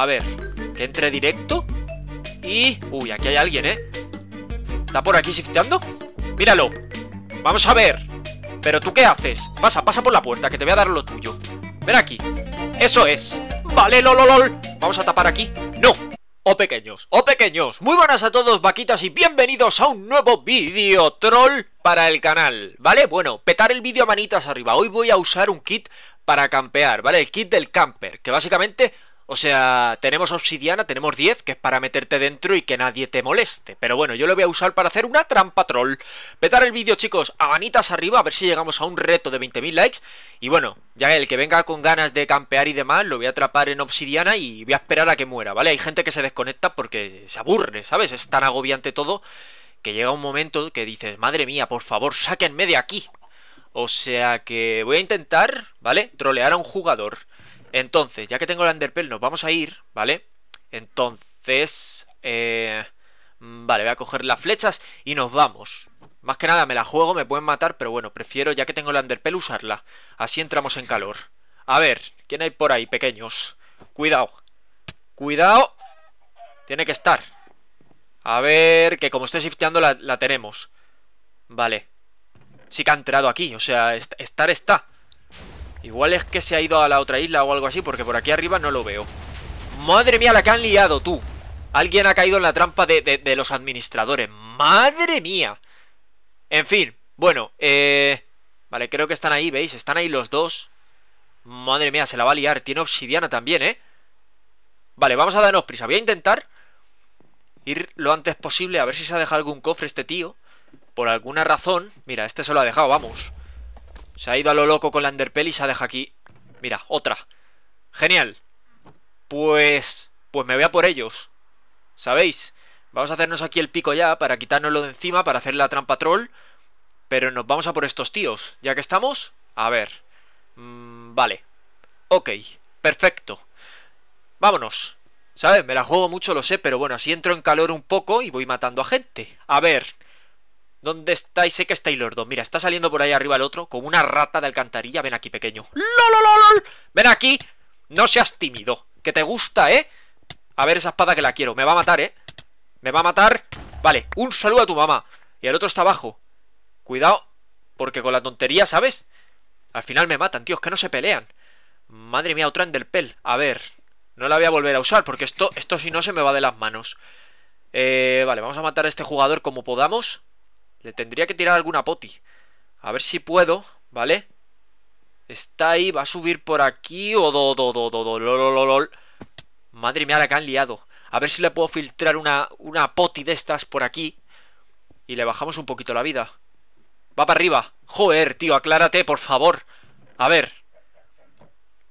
A ver, que entre directo Y... Uy, aquí hay alguien, ¿eh? ¿Está por aquí shifteando? ¡Míralo! ¡Vamos a ver! ¿Pero tú qué haces? Pasa, pasa por la puerta, que te voy a dar lo tuyo Ver aquí ¡Eso es! ¡Vale, lololol! Vamos a tapar aquí ¡No! O pequeños! ¡Oh, pequeños! Muy buenas a todos, vaquitas, y bienvenidos a un nuevo vídeo troll para el canal ¿Vale? Bueno, petar el vídeo a manitas arriba Hoy voy a usar un kit para campear, ¿vale? El kit del camper, que básicamente o sea, tenemos obsidiana, tenemos 10, que es para meterte dentro y que nadie te moleste. Pero bueno, yo lo voy a usar para hacer una trampa troll. Petar el vídeo, chicos, a manitas arriba, a ver si llegamos a un reto de 20.000 likes. Y bueno, ya el que venga con ganas de campear y demás, lo voy a atrapar en obsidiana y voy a esperar a que muera, ¿vale? Hay gente que se desconecta porque se aburre, ¿sabes? Es tan agobiante todo que llega un momento que dices, madre mía, por favor, sáquenme de aquí. O sea que voy a intentar, ¿vale? Trolear a un jugador. Entonces, ya que tengo la Underpell, nos vamos a ir, ¿vale? Entonces, eh, mm, vale, voy a coger las flechas y nos vamos. Más que nada me la juego, me pueden matar, pero bueno, prefiero, ya que tengo la Underpell, usarla. Así entramos en calor. A ver, ¿quién hay por ahí, pequeños? Cuidado. Cuidado. Tiene que estar. A ver, que como estoy shifteando la, tenemos. Vale. Sí que ha entrado aquí, o sea, estar está. Igual es que se ha ido a la otra isla o algo así, porque por aquí arriba no lo veo. ¡Madre mía, la que han liado, tú! Alguien ha caído en la trampa de, los administradores. ¡Madre mía! En fin, bueno, eh... Vale, creo que están ahí, ¿veis? Están ahí los dos. Madre mía, se la va a liar. Tiene obsidiana también, ¿eh? Vale, vamos a darnos prisa. Voy a intentar ir lo antes posible a ver si se ha dejado algún cofre este tío. Por alguna razón... Mira, este se lo ha dejado, vamos. Se ha ido a lo loco con la underpell y se ha dejado aquí. Mira, otra. Genial. Pues... Pues me voy a por ellos. ¿Sabéis? Vamos a hacernos aquí el pico ya para quitárnoslo de encima, para hacer la trampa troll. Pero nos vamos a por estos tíos. Ya que estamos... A ver... Mm, vale. Ok. Perfecto. Vámonos. ¿Sabes? Me la juego mucho, lo sé, pero bueno, así entro en calor un poco y voy matando a gente. A ver, ¿Dónde estáis? Sé que está los dos. Mira, está saliendo por ahí arriba el otro, como una rata de alcantarilla. Ven aquí, pequeño. ¡Lololol! ¡Ven aquí! No seas tímido. Que te gusta, ¿eh? A ver esa espada que la quiero. Me va a matar, ¿eh? Me va a matar. Vale, un saludo a tu mamá. Y el otro está abajo. Cuidado, porque con la tontería, ¿sabes? Al final me matan, tíos que no se pelean. Madre mía, otra en del pel. A ver. No la voy a volver a usar, porque esto, esto si no se me va de las manos. Eh, vale, vamos a matar a este jugador como podamos. Le tendría que tirar alguna poti. A ver si puedo, ¿vale? Está ahí, va a subir por aquí. O do, do, do, do, do, Madre mía, la que han liado. A ver si le puedo filtrar una, una poti de estas por aquí. Y le bajamos un poquito la vida. Va para arriba. Joder, tío, aclárate, por favor. A ver. O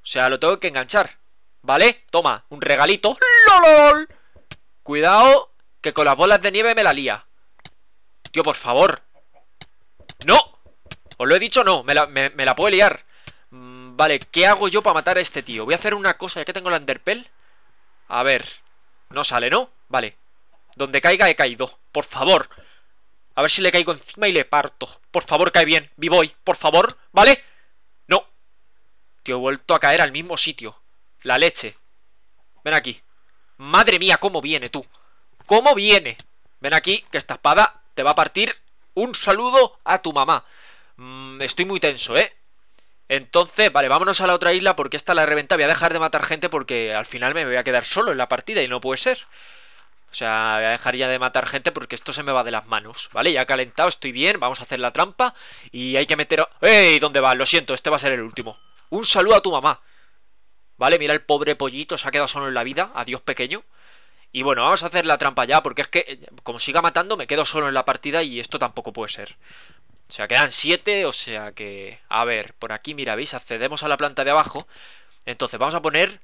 sea, lo tengo que enganchar. ¿Vale? Toma, un regalito. ¡Lolol! Cuidado, que con las bolas de nieve me la lía por favor ¡No! Os lo he dicho, no, me la, me, puedo liar mm, Vale, ¿qué hago yo para matar a este tío? Voy a hacer una cosa, ya que tengo la Underpell A ver, no sale, ¿no? Vale, donde caiga he caído Por favor A ver si le caigo encima y le parto Por favor, cae bien, ¡Vivo voy. por favor, ¿vale? No Tío, he vuelto a caer al mismo sitio La leche Ven aquí Madre mía, cómo viene tú. ¿Cómo viene? Ven aquí, que esta espada te va a partir un saludo a tu mamá. Mm, estoy muy tenso, ¿eh? Entonces, vale, vámonos a la otra isla porque esta la reventa. Voy a dejar de matar gente porque al final me voy a quedar solo en la partida y no puede ser. O sea, voy a dejar ya de matar gente porque esto se me va de las manos, ¿vale? Ya calentado, estoy bien, vamos a hacer la trampa y hay que meter... ¡Ey! ¿Dónde va? Lo siento, este va a ser el último. Un saludo a tu mamá. ¿Vale? Mira el pobre pollito, se ha quedado solo en la vida. Adiós, pequeño. Y bueno, vamos a hacer la trampa ya, porque es que eh, como siga matando me quedo solo en la partida y esto tampoco puede ser. O sea, quedan siete o sea que... A ver, por aquí, mira, veis, accedemos a la planta de abajo. Entonces vamos a poner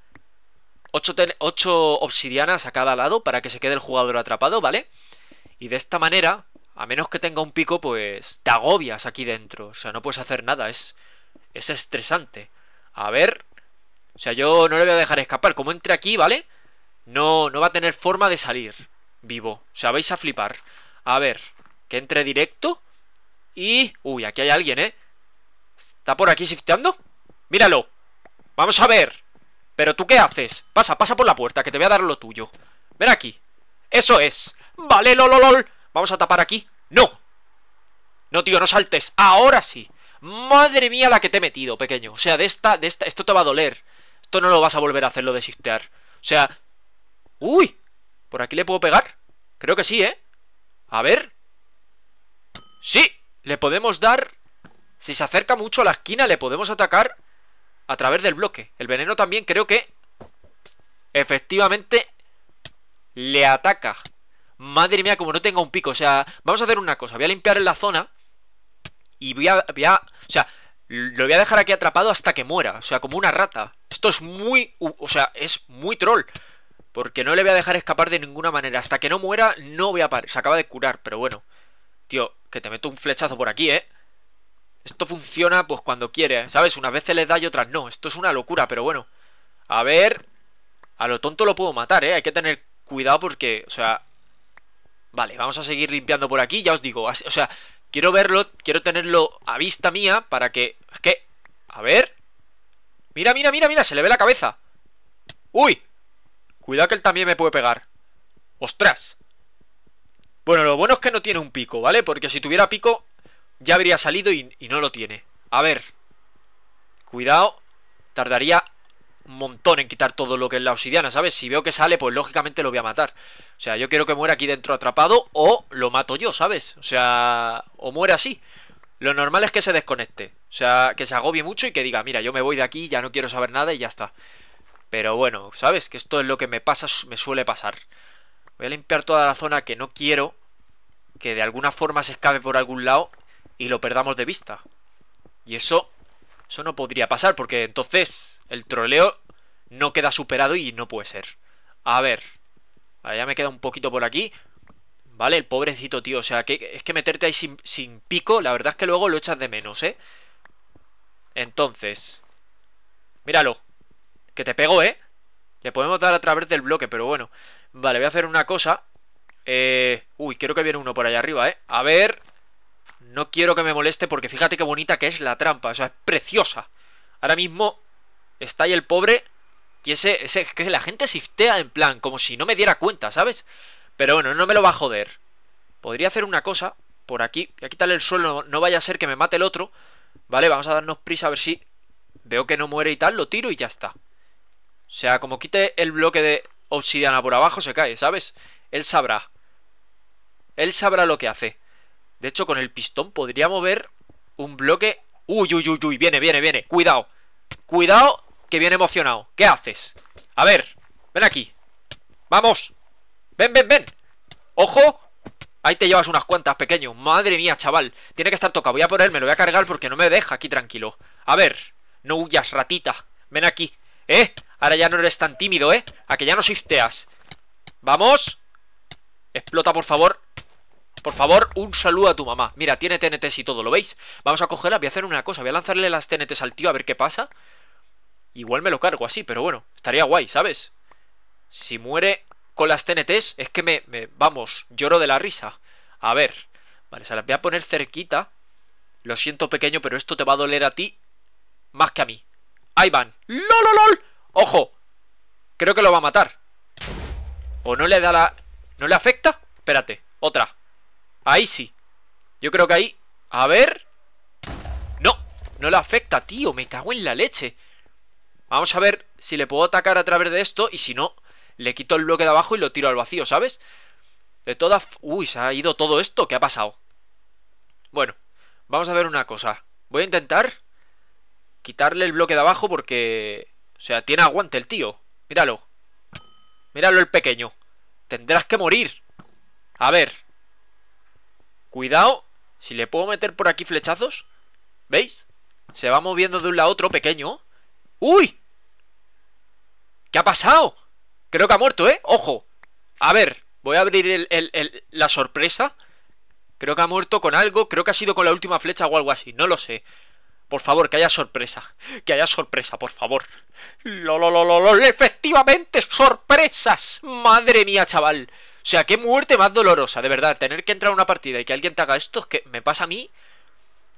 Ocho obsidianas a cada lado para que se quede el jugador atrapado, ¿vale? Y de esta manera, a menos que tenga un pico, pues te agobias aquí dentro. O sea, no puedes hacer nada, es, es estresante. A ver... O sea, yo no le voy a dejar escapar. Como entre aquí, ¿vale? No, no va a tener forma de salir vivo. O sea, vais a flipar. A ver, que entre directo. Y... Uy, aquí hay alguien, ¿eh? ¿Está por aquí shifteando? ¡Míralo! ¡Vamos a ver! ¿Pero tú qué haces? Pasa, pasa por la puerta, que te voy a dar lo tuyo. Ven aquí. ¡Eso es! ¡Vale, lololol! ¿Vamos a tapar aquí? ¡No! No, tío, no saltes. ¡Ahora sí! ¡Madre mía la que te he metido, pequeño! O sea, de esta, de esta... Esto te va a doler. Esto no lo vas a volver a hacer, lo de shiftear. O sea, ¡Uy! ¿Por aquí le puedo pegar? Creo que sí, ¿eh? A ver. ¡Sí! Le podemos dar... Si se acerca mucho a la esquina, le podemos atacar a través del bloque. El veneno también creo que... Efectivamente... Le ataca. Madre mía, como no tenga un pico. O sea, vamos a hacer una cosa. Voy a limpiar en la zona. Y voy a, voy a... O sea, lo voy a dejar aquí atrapado hasta que muera. O sea, como una rata. Esto es muy... O sea, es muy troll. Porque no le voy a dejar escapar de ninguna manera. Hasta que no muera, no voy a parar. Se acaba de curar, pero bueno. Tío, que te meto un flechazo por aquí, ¿eh? Esto funciona pues cuando quiere, ¿sabes? Unas veces le da y otras no. Esto es una locura, pero bueno. A ver... A lo tonto lo puedo matar, ¿eh? Hay que tener cuidado porque, o sea... Vale, vamos a seguir limpiando por aquí, ya os digo. o sea, quiero verlo, quiero tenerlo a vista mía para que... Es que... A ver... Mira, mira, mira, mira, se le ve la cabeza. ¡Uy! Cuidado que él también me puede pegar. ¡Ostras! Bueno, lo bueno es que no tiene un pico, ¿vale? Porque si tuviera pico, ya habría salido y, no lo tiene. A ver. Cuidado. Tardaría un montón en quitar todo lo que es la obsidiana, ¿sabes? Si veo que sale, pues lógicamente lo voy a matar. O sea, yo quiero que muera aquí dentro atrapado o lo mato yo, ¿sabes? O sea, o muere así. Lo normal es que se desconecte. O sea, que se agobie mucho y que diga, mira, yo me voy de aquí, ya no quiero saber nada y ya está. Pero bueno, ¿sabes? Que esto es lo que me pasa, me suele pasar. Voy a limpiar toda la zona que no quiero que de alguna forma se escape por algún lado y lo perdamos de vista. Y eso, eso no podría pasar porque entonces el troleo no queda superado y no puede ser. A ver, allá ya me queda un poquito por aquí. Vale, el pobrecito tío, o sea, que es que meterte ahí sin pico, la verdad es que luego lo echas de menos, ¿eh? Entonces, míralo, que te pego, ¿eh? Le podemos dar a través del bloque, pero bueno. Vale, voy a hacer una cosa. Eh... Uy, creo que viene uno por allá arriba, ¿eh? A ver... No quiero que me moleste porque fíjate qué bonita que es la trampa. O sea, es preciosa. Ahora mismo está ahí el pobre... Y ese, es que la gente siftea en plan, como si no me diera cuenta, ¿sabes? Pero bueno, no me lo va a joder. Podría hacer una cosa por aquí. Y a quitarle el suelo, no vaya a ser que me mate el otro. Vale, vamos a darnos prisa a ver si veo que no muere y tal. Lo tiro y ya está. O sea, como quite el bloque de obsidiana por abajo, se cae, ¿sabes? Él sabrá. Él sabrá lo que hace. De hecho, con el pistón podría mover un bloque... Uy, uy, uy, uy, viene, viene, viene. Cuidado. Cuidado, que viene emocionado. ¿Qué haces? A ver, ven aquí. Vamos. Ven, ven, ven. Ojo. Ahí te llevas unas cuantas, pequeño. Madre mía, chaval. Tiene que estar tocado. Voy a ponerme, lo voy a cargar porque no me deja aquí tranquilo. A ver. No huyas, ratita. Ven aquí. ¿Eh? Ahora ya no eres tan tímido, ¿eh? A que ya no shifteas ¡Vamos! Explota, por favor Por favor, un saludo a tu mamá Mira, tiene TNTs y todo, ¿lo veis? Vamos a cogerla, voy a hacer una cosa Voy a lanzarle las TNTs al tío a ver qué pasa Igual me lo cargo así, pero bueno Estaría guay, ¿sabes? Si muere con las TNTs Es que me, me vamos, lloro de la risa A ver Vale, se las voy a poner cerquita Lo siento pequeño, pero esto te va a doler a ti Más que a mí Ahí van ¡Lololol! ¡Ojo! Creo que lo va a matar. ¿O no le da la... ¿No le afecta? Espérate, otra. Ahí sí. Yo creo que ahí... A ver... No, no le afecta, tío. Me cago en la leche. Vamos a ver si le puedo atacar a través de esto y si no, le quito el bloque de abajo y lo tiro al vacío, ¿sabes? De todas... Uy, se ha ido todo esto. ¿Qué ha pasado? Bueno, vamos a ver una cosa. Voy a intentar quitarle el bloque de abajo porque o sea, tiene aguante el tío. Míralo. Míralo el pequeño. Tendrás que morir. A ver. Cuidado. Si le puedo meter por aquí flechazos. ¿Veis? Se va moviendo de un lado a otro, pequeño. ¡Uy! ¿Qué ha pasado? Creo que ha muerto, ¿eh? ¡Ojo! A ver, voy a abrir la sorpresa. Creo que ha muerto con algo. Creo que ha sido con la última flecha o algo así. No lo sé. Por favor, que haya sorpresa. Que haya sorpresa, por favor. Lo, lo, lo, lo, efectivamente, sorpresas. Madre mía, chaval. O sea, qué muerte más dolorosa, de verdad. Tener que entrar a una partida y que alguien te haga esto es que me pasa a mí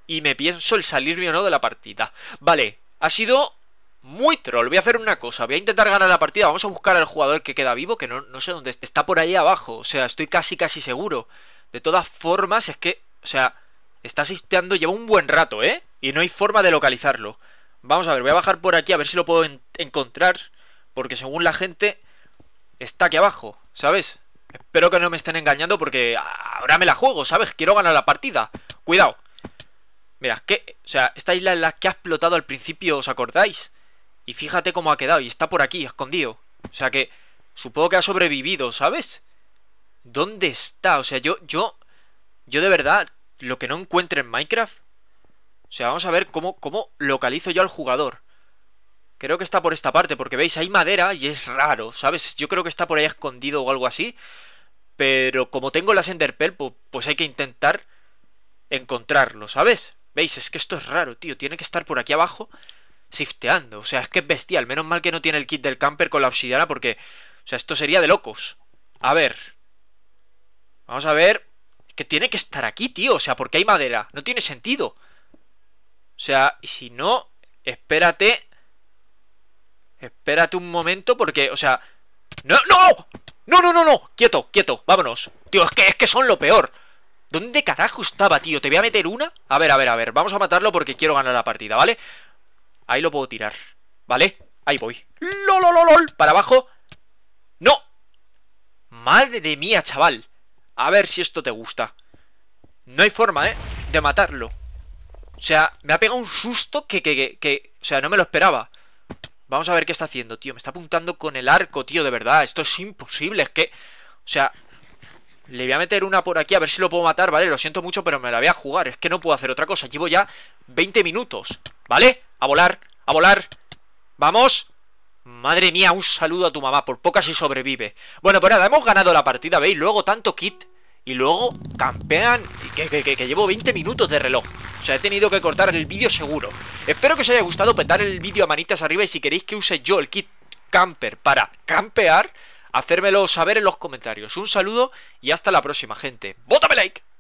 y me pienso el salirme o no de la partida. Vale, ha sido muy troll. Voy a hacer una cosa, voy a intentar ganar la partida. Vamos a buscar al jugador que queda vivo, que no, no sé dónde está. Está por ahí abajo, o sea, estoy casi casi seguro. De todas formas, es que, o sea, está asisteando, lleva un buen rato, ¿eh? y no hay forma de localizarlo. Vamos a ver, voy a bajar por aquí a ver si lo puedo encontrar, porque según la gente, está aquí abajo, ¿sabes? Espero que no me estén engañando porque ahora me la juego, ¿sabes? Quiero ganar la partida. Cuidado. Mira, que, o sea, esta isla es la que ha explotado al principio, ¿os acordáis? Y fíjate cómo ha quedado, y está por aquí, escondido. O sea que, supongo que ha sobrevivido, ¿sabes? ¿Dónde está? O sea, yo, yo, yo de verdad, lo que no encuentre en Minecraft, o sea, vamos a ver cómo, cómo localizo yo al jugador. Creo que está por esta parte, porque veis, hay madera y es raro, ¿sabes? Yo creo que está por ahí escondido o algo así. Pero como tengo la Enderpell, pues hay que intentar encontrarlo, ¿sabes? ¿Veis? Es que esto es raro, tío. Tiene que estar por aquí abajo sifteando O sea, es que es bestial. Menos mal que no tiene el kit del camper con la obsidiana porque... O sea, esto sería de locos. A ver. Vamos a ver. que tiene que estar aquí, tío. O sea, porque hay madera. No tiene sentido. O sea, si no, espérate. Espérate un momento porque, o sea... ¡No, no! ¡No, no, no, no! Quieto, quieto, vámonos. Tío, es que, es que son lo peor. ¿Dónde carajo estaba, tío? ¿Te voy a meter una? A ver, a ver, a ver. Vamos a matarlo porque quiero ganar la partida, ¿vale? Ahí lo puedo tirar, ¿vale? Ahí voy. lol! Para abajo. ¡No! ¡Madre mía, chaval! A ver si esto te gusta. No hay forma, ¿eh? De matarlo. O sea, me ha pegado un susto que, que, que, O sea, no me lo esperaba. Vamos a ver qué está haciendo, tío. Me está apuntando con el arco, tío, de verdad. Esto es imposible, es que... O sea, le voy a meter una por aquí a ver si lo puedo matar, ¿vale? Lo siento mucho, pero me la voy a jugar. Es que no puedo hacer otra cosa. Llevo ya 20 minutos, ¿vale? A volar, a volar. ¡Vamos! Madre mía, un saludo a tu mamá. Por poca si sobrevive. Bueno, pues nada, hemos ganado la partida, ¿veis? Luego tanto kit. Y luego campean... Que, que, que llevo 20 minutos de reloj sea, he tenido que cortar el vídeo seguro Espero que os haya gustado, petar el vídeo a manitas arriba Y si queréis que use yo el kit camper para campear Hacérmelo saber en los comentarios Un saludo y hasta la próxima, gente ¡Bótame like!